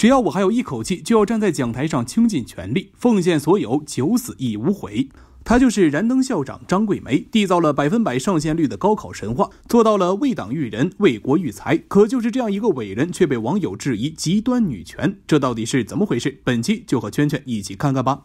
只要我还有一口气，就要站在讲台上倾尽全力，奉献所有，九死亦无悔。她就是燃灯校长张桂梅，缔造了百分百上线率的高考神话，做到了为党育人，为国育才。可就是这样一个伟人，却被网友质疑极端女权，这到底是怎么回事？本期就和圈圈一起看看吧。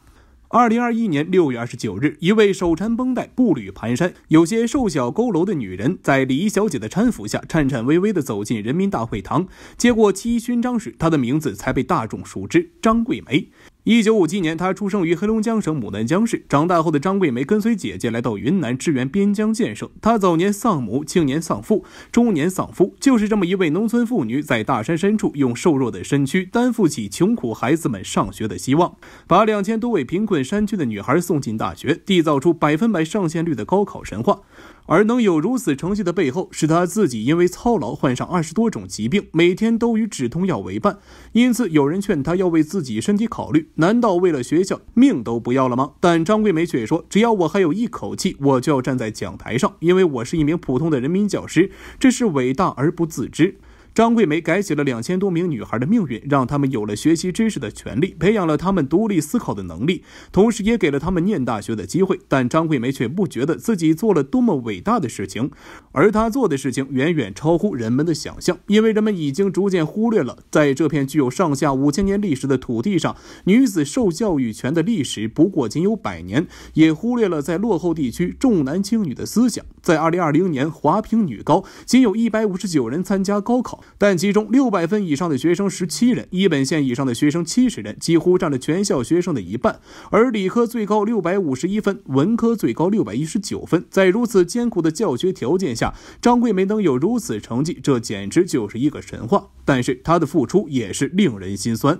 二零二一年六月二十九日，一位手缠绷带、步履蹒跚、有些瘦小佝偻的女人，在李小姐的搀扶下，颤颤巍巍地走进人民大会堂，接过七一勋章时，她的名字才被大众熟知——张桂梅。一九五七年，她出生于黑龙江省牡丹江市。长大后的张桂梅跟随姐姐来到云南支援边疆建设。她早年丧母，青年丧父，中年丧夫。就是这么一位农村妇女，在大山深处用瘦弱的身躯担负起穷苦孩子们上学的希望，把两千多位贫困山区的女孩送进大学，缔造出百分百上线率的高考神话。而能有如此成绩的背后，是他自己因为操劳患上二十多种疾病，每天都与止痛药为伴。因此，有人劝他要为自己身体考虑，难道为了学校命都不要了吗？但张桂梅却说：“只要我还有一口气，我就要站在讲台上，因为我是一名普通的人民教师，这是伟大而不自知。”张桂梅改写了两千多名女孩的命运，让他们有了学习知识的权利，培养了他们独立思考的能力，同时也给了他们念大学的机会。但张桂梅却不觉得自己做了多么伟大的事情，而她做的事情远远超乎人们的想象。因为人们已经逐渐忽略了，在这片具有上下五千年历史的土地上，女子受教育权的历史不过仅有百年，也忽略了在落后地区重男轻女的思想。在二零二零年，华坪女高仅有一百五十九人参加高考。但其中六百分以上的学生十七人，一本线以上的学生七十人，几乎占了全校学生的一半。而理科最高六百五十一分，文科最高六百一十九分。在如此艰苦的教学条件下，张桂梅能有如此成绩，这简直就是一个神话。但是她的付出也是令人心酸。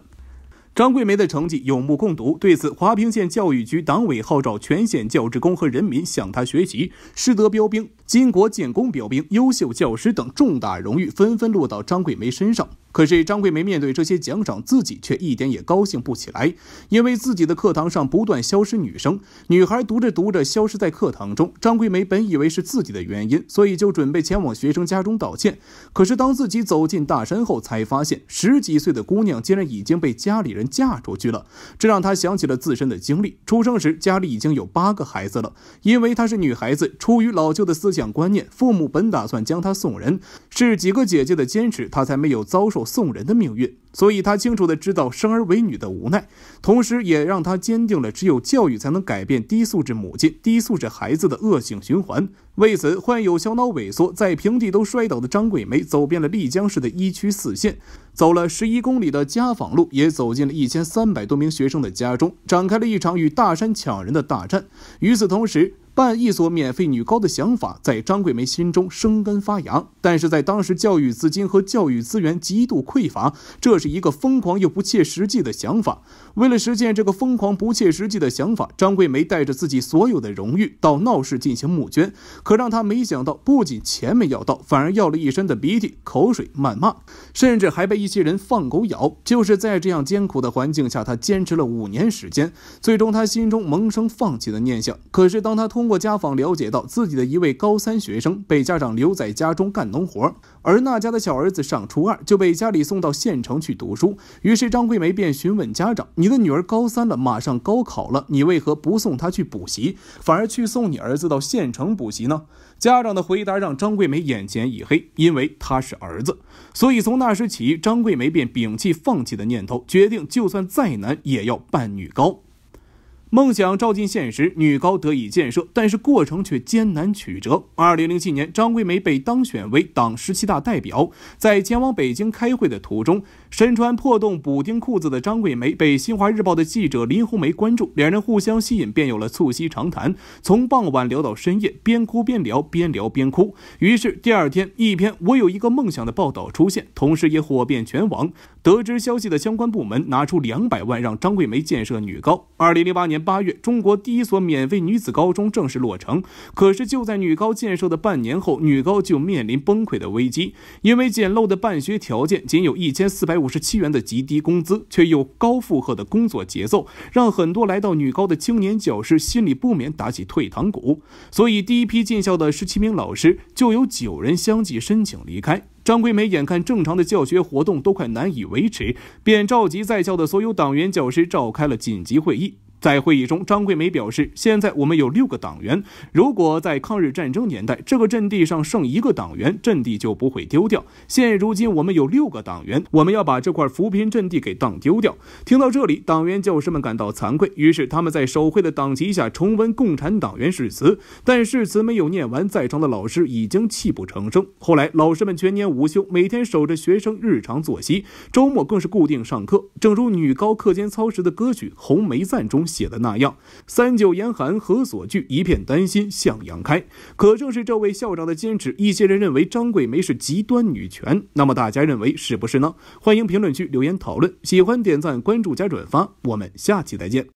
张桂梅的成绩有目共睹，对此，华坪县教育局党委号召全县教职工和人民向她学习，师德标兵、巾帼建功标兵、优秀教师等重大荣誉纷纷落到张桂梅身上。可是张桂梅面对这些奖赏，自己却一点也高兴不起来，因为自己的课堂上不断消失女生，女孩读着读着消失在课堂中。张桂梅本以为是自己的原因，所以就准备前往学生家中道歉。可是当自己走进大山后，才发现十几岁的姑娘竟然已经被家里人嫁出去了，这让她想起了自身的经历。出生时家里已经有八个孩子了，因为她是女孩子，出于老旧的思想观念，父母本打算将她送人，是几个姐姐的坚持，她才没有遭受。宋人的命运。所以她清楚地知道生而为女的无奈，同时也让她坚定了只有教育才能改变低素质母亲、低素质孩子的恶性循环。为此，患有小脑萎缩、在平地都摔倒的张桂梅，走遍了丽江市的一区四县，走了十一公里的家访路，也走进了一千三百多名学生的家中，展开了一场与大山抢人的大战。与此同时，办一所免费女高的想法在张桂梅心中生根发芽。但是在当时，教育资金和教育资源极度匮乏，这是。一个疯狂又不切实际的想法。为了实现这个疯狂不切实际的想法，张桂梅带着自己所有的荣誉到闹市进行募捐。可让她没想到，不仅钱没要到，反而要了一身的鼻涕、口水、谩骂，甚至还被一些人放狗咬。就是在这样艰苦的环境下，她坚持了五年时间。最终，她心中萌生放弃的念想。可是，当她通过家访了解到自己的一位高三学生被家长留在家中干农活，而那家的小儿子上初二就被家里送到县城去。读书，于是张桂梅便询问家长：“你的女儿高三了，马上高考了，你为何不送她去补习，反而去送你儿子到县城补习呢？”家长的回答让张桂梅眼前一黑，因为他是儿子，所以从那时起，张桂梅便摒弃放弃的念头，决定就算再难也要办女高。梦想照进现实，女高得以建设，但是过程却艰难曲折。二零零七年，张桂梅被当选为党十七大代表，在前往北京开会的途中，身穿破洞补丁裤子的张桂梅被《新华日报》的记者林红梅关注，两人互相吸引，便有了促膝长谈，从傍晚聊到深夜，边哭边聊，边聊边哭。于是第二天，一篇《我有一个梦想》的报道出现，同时也火遍全网。得知消息的相关部门拿出两百万让张桂梅建设女高。二零零八年。八月，中国第一所免费女子高中正式落成。可是就在女高建设的半年后，女高就面临崩溃的危机，因为简陋的办学条件、仅有一千四百五十七元的极低工资，却又高负荷的工作节奏，让很多来到女高的青年教师心里不免打起退堂鼓。所以，第一批进校的十七名老师，就有九人相继申请离开。张桂梅眼看正常的教学活动都快难以维持，便召集在校的所有党员教师，召开了紧急会议。在会议中，张桂梅表示：“现在我们有六个党员，如果在抗日战争年代，这个阵地上剩一个党员，阵地就不会丢掉。现如今我们有六个党员，我们要把这块扶贫阵地给当丢掉。”听到这里，党员教师们感到惭愧，于是他们在手绘的党旗下重温共产党员誓词。但誓词没有念完，在场的老师已经泣不成声。后来，老师们全年无休，每天守着学生日常作息，周末更是固定上课。正如女高课间操时的歌曲《红梅赞》中。写的那样，三九严寒何所惧，一片丹心向阳开。可正是这位校长的坚持，一些人认为张桂梅是极端女权。那么大家认为是不是呢？欢迎评论区留言讨论，喜欢点赞、关注加转发。我们下期再见。